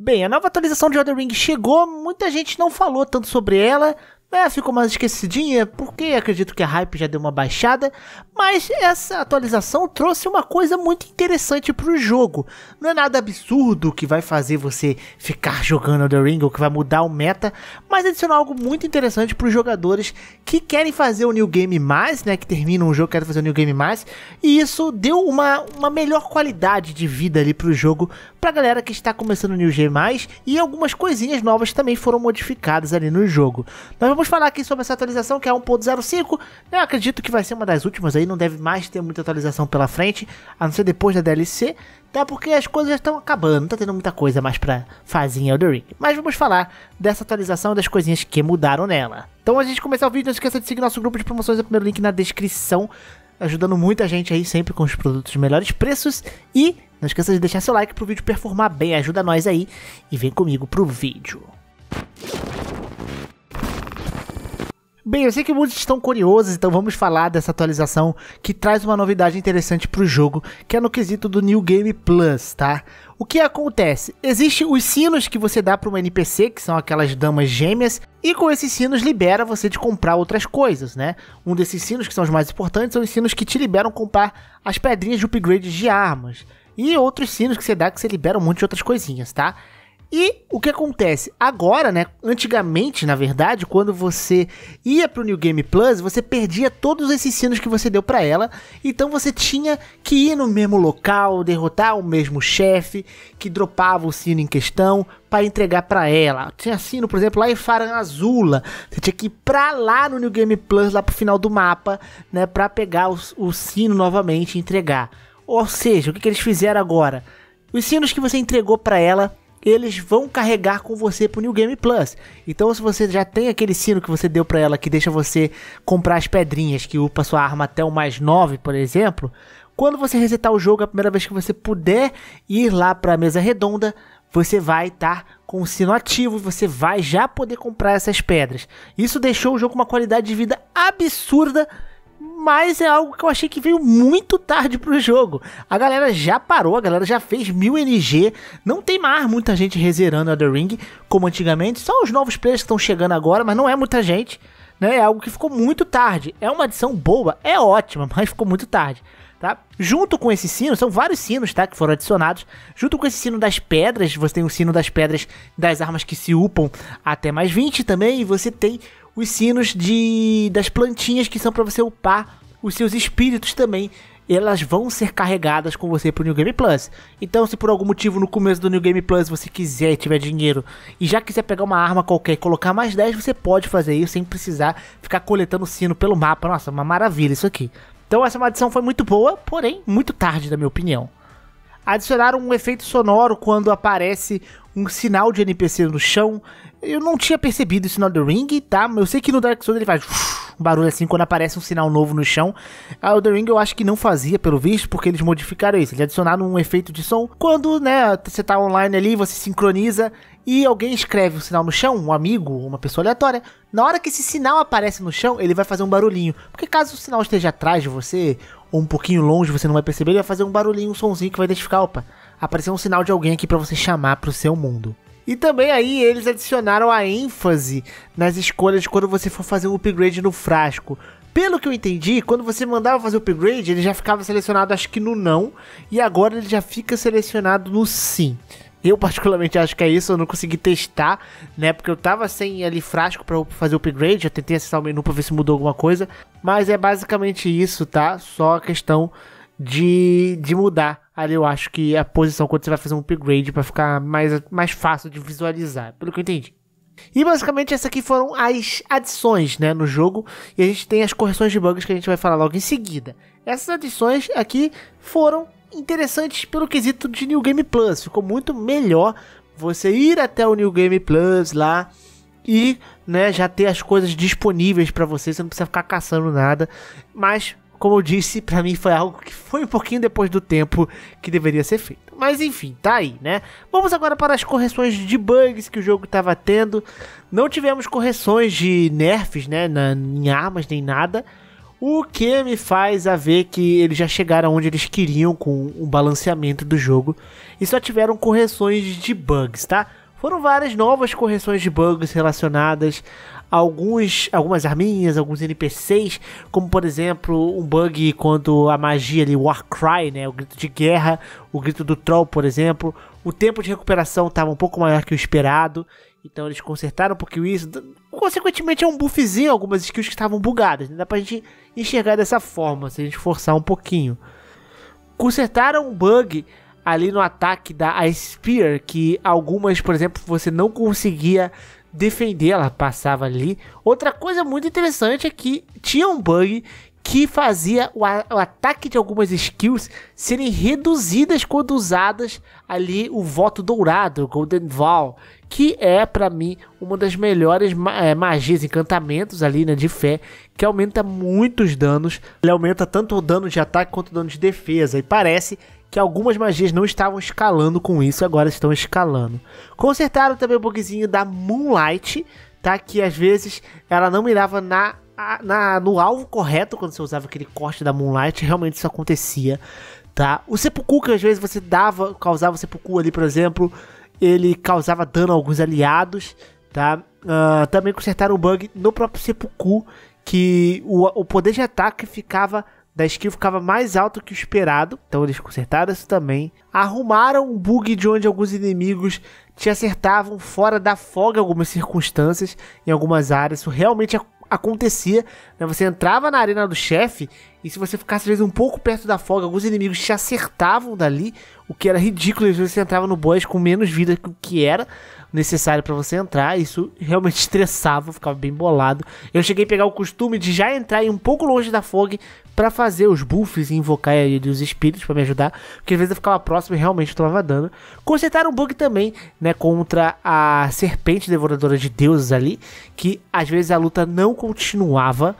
Bem, a nova atualização de Elden Ring chegou, muita gente não falou tanto sobre ela, né, ficou mais esquecidinha, porque acredito que a hype já deu uma baixada, mas essa atualização trouxe uma coisa muito interessante para o jogo. Não é nada absurdo que vai fazer você ficar jogando The Ring ou que vai mudar o meta, mas adicionou algo muito interessante para os jogadores que querem fazer o New Game Mais, né, que terminam o jogo, querem fazer o New Game Mais, e isso deu uma, uma melhor qualidade de vida ali para o jogo, para a galera que está começando o New Game Mais, e algumas coisinhas novas também foram modificadas ali no jogo. Nós Vamos falar aqui sobre essa atualização que é 1.05. Eu acredito que vai ser uma das últimas aí, não deve mais ter muita atualização pela frente, a não ser depois da DLC. Até porque as coisas já estão acabando, não tá tendo muita coisa mais pra fazer em Elder Ring. Mas vamos falar dessa atualização e das coisinhas que mudaram nela. Então antes de começar o vídeo, não esqueça de seguir nosso grupo de promoções, é o primeiro link na descrição. Ajudando muita gente aí, sempre com os produtos de melhores preços. E não esqueça de deixar seu like pro vídeo performar bem, ajuda nós aí. E vem comigo pro vídeo. Bem, eu sei que muitos estão curiosos, então vamos falar dessa atualização que traz uma novidade interessante para o jogo, que é no quesito do New Game Plus, tá? O que acontece? Existem os sinos que você dá para uma NPC, que são aquelas damas gêmeas, e com esses sinos libera você de comprar outras coisas, né? Um desses sinos que são os mais importantes são os sinos que te liberam comprar as pedrinhas de upgrade de armas e outros sinos que você dá que você libera um monte de outras coisinhas, tá? E o que acontece? Agora, né? Antigamente, na verdade, quando você ia pro New Game Plus, você perdia todos esses sinos que você deu para ela. Então você tinha que ir no mesmo local, derrotar o mesmo chefe que dropava o sino em questão para entregar para ela. Tinha sino, por exemplo, lá em Faranazula. Você tinha que ir pra lá no New Game Plus, lá pro final do mapa, né? Pra pegar o, o sino novamente e entregar. Ou seja, o que, que eles fizeram agora? Os sinos que você entregou para ela eles vão carregar com você pro New Game Plus. Então, se você já tem aquele sino que você deu para ela que deixa você comprar as pedrinhas que upa sua arma até o mais 9, por exemplo, quando você resetar o jogo a primeira vez que você puder ir lá para a mesa redonda, você vai estar tá com o sino ativo e você vai já poder comprar essas pedras. Isso deixou o jogo com uma qualidade de vida absurda mas é algo que eu achei que veio muito tarde pro jogo. A galera já parou, a galera já fez mil ng não tem mais muita gente rezerando The Ring como antigamente, só os novos players que estão chegando agora, mas não é muita gente, né? É algo que ficou muito tarde. É uma adição boa, é ótima, mas ficou muito tarde. Tá? Junto com esse sino, são vários sinos tá, que foram adicionados. Junto com esse sino das pedras, você tem o sino das pedras das armas que se upam até mais 20 também. E você tem os sinos de das plantinhas que são para você upar os seus espíritos também. Elas vão ser carregadas com você pro New Game Plus. Então, se por algum motivo no começo do New Game Plus você quiser e tiver dinheiro e já quiser pegar uma arma qualquer e colocar mais 10, você pode fazer isso sem precisar ficar coletando sino pelo mapa. Nossa, uma maravilha isso aqui. Então, essa adição foi muito boa, porém, muito tarde, na minha opinião. Adicionaram um efeito sonoro quando aparece um sinal de NPC no chão. Eu não tinha percebido o sinal do Ring, tá? Eu sei que no Dark Souls ele faz barulho assim quando aparece um sinal novo no chão. A Elden Ring eu acho que não fazia, pelo visto, porque eles modificaram isso. Eles adicionaram um efeito de som quando, né, você tá online ali, você sincroniza e alguém escreve um sinal no chão, um amigo, uma pessoa aleatória. Na hora que esse sinal aparece no chão, ele vai fazer um barulhinho. Porque caso o sinal esteja atrás de você, ou um pouquinho longe, você não vai perceber, ele vai fazer um barulhinho, um sonzinho que vai identificar, opa, apareceu um sinal de alguém aqui para você chamar pro seu mundo. E também aí eles adicionaram a ênfase nas escolhas quando você for fazer um upgrade no frasco. Pelo que eu entendi, quando você mandava fazer o upgrade, ele já ficava selecionado acho que no não, e agora ele já fica selecionado no sim. Eu particularmente acho que é isso, eu não consegui testar, né? Porque eu tava sem ali frasco para fazer o upgrade, eu tentei acessar o menu para ver se mudou alguma coisa, mas é basicamente isso, tá? Só a questão de, de mudar ali eu acho que é a posição quando você vai fazer um upgrade para ficar mais, mais fácil de visualizar, pelo que eu entendi. E basicamente essas aqui foram as adições né, no jogo e a gente tem as correções de bugs que a gente vai falar logo em seguida. Essas adições aqui foram interessantes pelo quesito de New Game Plus, ficou muito melhor você ir até o New Game Plus lá e né, já ter as coisas disponíveis para você, você não precisa ficar caçando nada, mas como eu disse, para mim foi algo que foi um pouquinho depois do tempo que deveria ser feito. Mas enfim, tá aí, né? Vamos agora para as correções de bugs que o jogo estava tendo. Não tivemos correções de nerfs, né? Na, em armas nem nada. O que me faz a ver que eles já chegaram onde eles queriam com o balanceamento do jogo. E só tiveram correções de bugs, tá? Foram várias novas correções de bugs relacionadas alguns, algumas arminhas, alguns NPCs, como por exemplo um bug quando a magia ali, Warcry, né, o grito de guerra, o grito do troll, por exemplo. O tempo de recuperação estava um pouco maior que o esperado, então eles consertaram um pouquinho isso. Consequentemente é um buffzinho algumas skills que estavam bugadas, né? dá pra gente enxergar dessa forma, se a gente forçar um pouquinho. Consertaram um bug ali no ataque da Ice Spear, que algumas, por exemplo, você não conseguia defender, ela passava ali. Outra coisa muito interessante é que tinha um bug que fazia o, o, ataque de algumas skills serem reduzidas quando usadas ali o voto dourado, Golden Vow, que é para mim uma das melhores é, magias, encantamentos ali né, de fé, que aumenta muitos danos. Ele aumenta tanto o dano de ataque quanto o dano de defesa e parece que algumas magias não estavam escalando com isso, agora estão escalando. Consertaram também o bugzinho da Moonlight, tá? Que às vezes ela não mirava na, na no alvo correto quando você usava aquele corte da Moonlight, realmente isso acontecia, tá? O Sepuku, que às vezes você dava, causava o Sepuku ali, por exemplo, ele causava dano a alguns aliados, tá? Uh, também consertaram o bug no próprio Sepuku, que o, o poder de ataque ficava da skill ficava mais alto que o esperado, então eles consertaram isso também. Arrumaram um bug de onde alguns inimigos te acertavam fora da folga em algumas circunstâncias, em algumas áreas. Isso realmente acontecia. Né? Você entrava na arena do chefe e se você ficasse, às vezes, um pouco perto da folga, alguns inimigos te acertavam dali, o que era ridículo. Às vezes você entrava no boss com menos vida que o que era necessário para você entrar. Isso realmente estressava, ficava bem bolado. Eu cheguei a pegar o costume de já entrar um pouco longe da fogue para fazer os buffs e invocar os espíritos para me ajudar. Porque às vezes eu ficava próximo e realmente tomava dano. Consertaram um bug também, né? Contra a serpente devoradora de deuses ali. Que às vezes a luta não continuava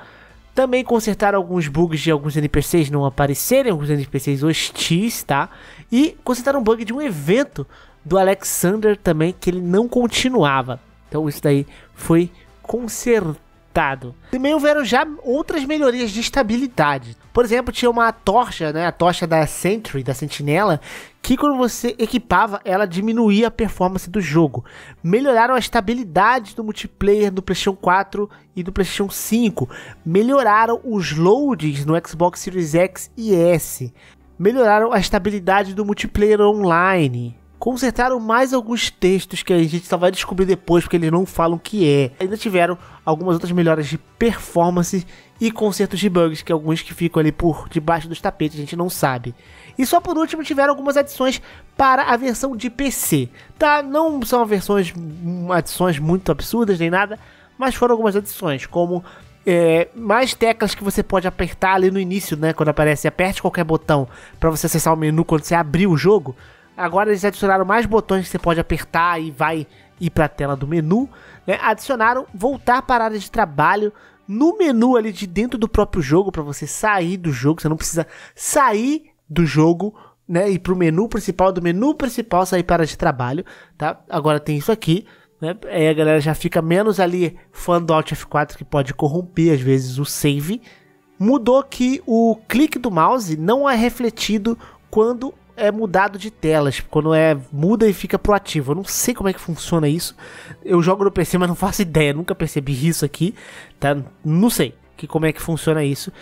também consertaram alguns bugs de alguns NPCs não aparecerem, alguns NPCs hostis, tá? E consertaram um bug de um evento do Alexander também, que ele não continuava. Então isso daí foi consertado limitado. Também houveram já outras melhorias de estabilidade. Por exemplo, tinha uma tocha, né, a tocha da Sentry, da Sentinela, que quando você equipava, ela diminuía a performance do jogo. Melhoraram a estabilidade do multiplayer do PlayStation 4 e do PlayStation 5. Melhoraram os loads no Xbox Series X e S. Melhoraram a estabilidade do multiplayer online consertaram mais alguns textos que a gente só vai descobrir depois, porque eles não falam o que é. Ainda tiveram algumas outras melhoras de performance e consertos de bugs, que alguns que ficam ali por debaixo dos tapetes, a gente não sabe. E só por último tiveram algumas adições para a versão de PC, tá? Não são versões, hum, adições muito absurdas nem nada, mas foram algumas adições, como é, mais teclas que você pode apertar ali no início, né? Quando aparece, aperte qualquer botão para você acessar o menu quando você abrir o jogo. Agora eles adicionaram mais botões que você pode apertar e vai ir para a tela do menu. Né? Adicionaram voltar para a área de trabalho no menu ali de dentro do próprio jogo para você sair do jogo. Você não precisa sair do jogo né, e para o menu principal, do menu principal sair para de trabalho, tá? Agora tem isso aqui, né? Aí a galera já fica menos ali fã do Alt F4 que pode corromper às vezes o save. Mudou que o clique do mouse não é refletido quando é mudado de telas, quando é muda e fica pro ativo. Eu não sei como é que funciona isso. Eu jogo no PC, mas não faço ideia, nunca percebi isso aqui, tá? Não sei que como é que funciona isso.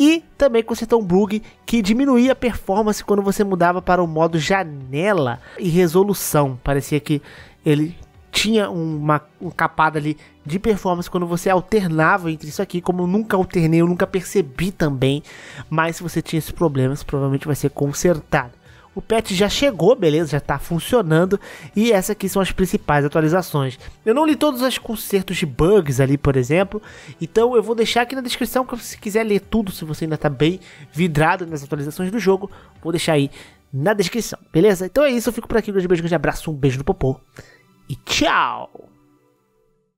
E também consertou um bug que diminuía a performance quando você mudava para o modo janela e resolução. Parecia que ele tinha uma, um capada ali de performance quando você alternava entre isso aqui, como eu nunca alternei, eu nunca percebi também, mas se você tinha esses problemas, provavelmente vai ser consertado. O patch já chegou, beleza, já está funcionando e essas aqui são as principais atualizações. Eu não li todos os consertos de bugs ali, por exemplo, então eu vou deixar aqui na descrição que se quiser ler tudo, se você ainda está bem vidrado nas atualizações do jogo, vou deixar aí na descrição, beleza? Então é isso, eu fico por aqui, um grande beijo, um grande abraço, um beijo no popô e tchau!